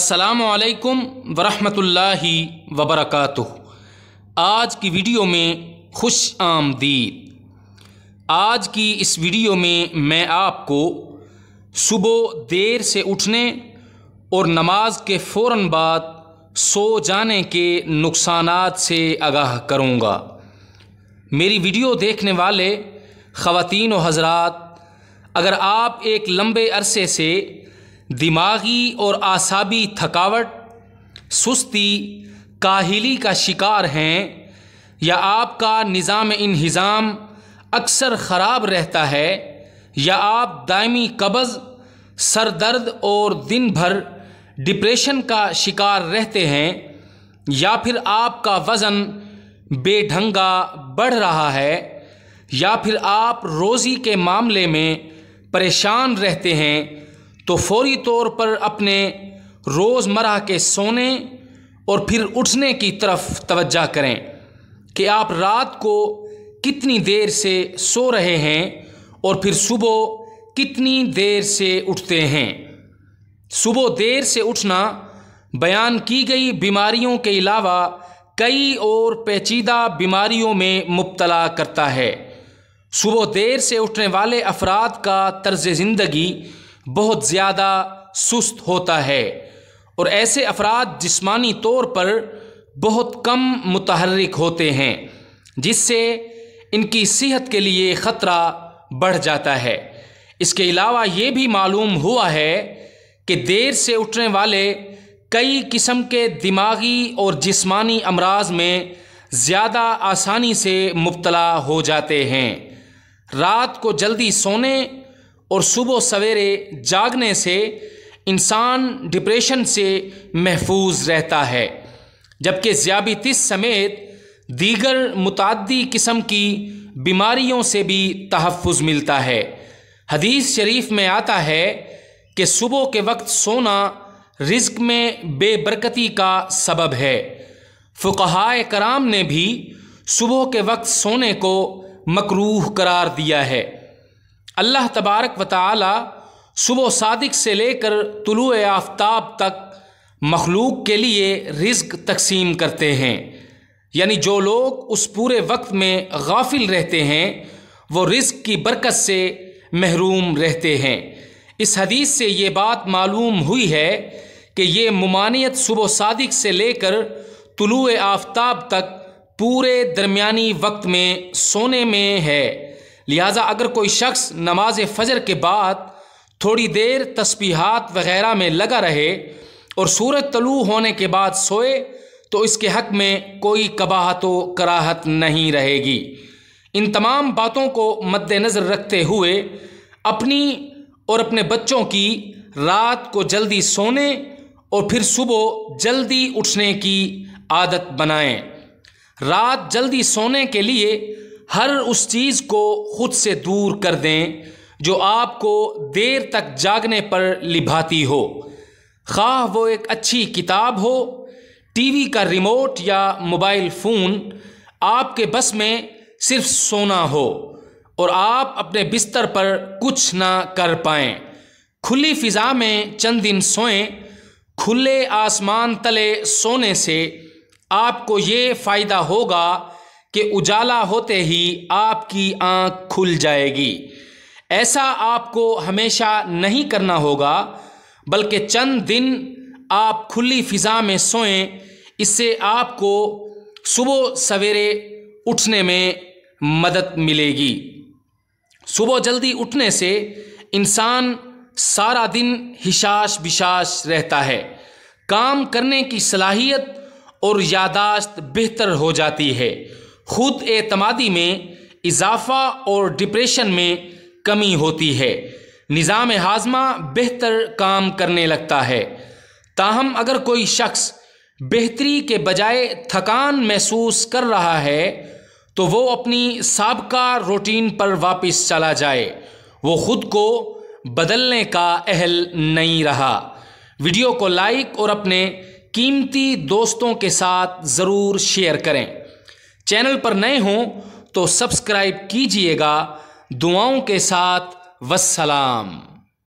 असलकम वरहमतुल्लाहि वबरकत आज की वीडियो में खुश आमदीद आज की इस वीडियो में मैं आपको सुबह देर से उठने और नमाज के फ़ौर बाद सो जाने के नुकसान से आगाह करूँगा मेरी वीडियो देखने वाले ख़वान हजरात अगर आप एक लंबे अरसे से दिमागी और आसाबी थकावट सुस्ती काहिली का शिकार हैं या आपका निज़ाम इन्हज़ाम अक्सर ख़राब रहता है या आप दायमी कब्ज़ सर दर्द और दिन भर डिप्रेशन का शिकार रहते हैं या फिर आपका वज़न बेढंगा बढ़ रहा है या फिर आप रोज़ी के मामले में परेशान रहते हैं तो फौरी तौर पर अपने रोज़मर्रा के सोने और फिर उठने की तरफ तवज्जा करें कि आप रात को कितनी देर से सो रहे हैं और फिर सुबह कितनी देर से उठते हैं सुबह देर से उठना बयान की गई बीमारियों के अलावा कई और पेचीदा बीमारियों में मुबतला करता है सुबह देर से उठने वाले अफराद का तर्ज ज़िंदगी बहुत ज़्यादा सुस्त होता है और ऐसे अफराद जिस्मानी तौर पर बहुत कम मुतहरक होते हैं जिससे इनकी सेहत के लिए ख़तरा बढ़ जाता है इसके अलावा ये भी मालूम हुआ है कि देर से उठने वाले कई किस्म के दिमागी और जिस्मानी अमराज में ज़्यादा आसानी से मुबतला हो जाते हैं रात को जल्दी सोने और सुबह सवेरे जागने से इंसान डिप्रेशन से महफूज रहता है जबकि ज़्याबितिस समेत दीगर मुतदी किस्म की बीमारियों से भी तहफ़ मिलता है हदीस शरीफ में आता है कि सुबह के वक्त सोना रिज्क में बेबरकती का सबब है फ़ुकहाय कराम ने भी सुबह के वक्त सोने को मकरूह करार दिया है अल्लाह तबारक व ताली सुबह सादिक से लेकर तुलु आफ्ताब तक मखलूक के लिए रिज्क तकसीम करते हैं यानी जो लोग उस पूरे वक्त में गाफिल रहते हैं वो रिज्क की बरकत से महरूम रहते हैं इस हदीस से ये बात मालूम हुई है कि ये ममानियत सुबह सादिक से लेकर तुलु आफ्ताब तक पूरे दरमियानी वक्त में सोने में है लिहाजा अगर कोई शख्स नमाज फजर के बाद थोड़ी देर तस्बीहात वगैरह में लगा रहे और सूरज तलु होने के बाद सोए तो इसके हक में कोई कबाहत व कराहत नहीं रहेगी इन तमाम बातों को मद्देनज़र रखते हुए अपनी और अपने बच्चों की रात को जल्दी सोने और फिर सुबह जल्दी उठने की आदत बनाएं रात जल्दी सोने के लिए हर उस चीज़ को ख़ुद से दूर कर दें जो आपको देर तक जागने पर लिभाती हो खा वो एक अच्छी किताब हो टीवी का रिमोट या मोबाइल फ़ोन आपके बस में सिर्फ सोना हो और आप अपने बिस्तर पर कुछ ना कर पाएँ खुली फिज़ा में चंद दिन सोएं खुले आसमान तले सोने से आपको ये फ़ायदा होगा कि उजाला होते ही आपकी आंख खुल जाएगी ऐसा आपको हमेशा नहीं करना होगा बल्कि चंद दिन आप खुली फिज़ा में सोएं इससे आपको सुबह सवेरे उठने में मदद मिलेगी सुबह जल्दी उठने से इंसान सारा दिन हिशाश बिशाश रहता है काम करने की सलाहियत और यादाश्त बेहतर हो जाती है खुद एतमादी में इजाफा और डिप्रेशन में कमी होती है निज़ाम हाजमा बेहतर काम करने लगता है ताहम अगर कोई शख्स बेहतरी के बजाय थकान महसूस कर रहा है तो वो अपनी सबका रूटीन पर वापस चला जाए वो ख़ुद को बदलने का अहल नहीं रहा वीडियो को लाइक और अपने कीमती दोस्तों के साथ ज़रूर शेयर करें चैनल पर नए हों तो सब्सक्राइब कीजिएगा दुआओं के साथ वसलाम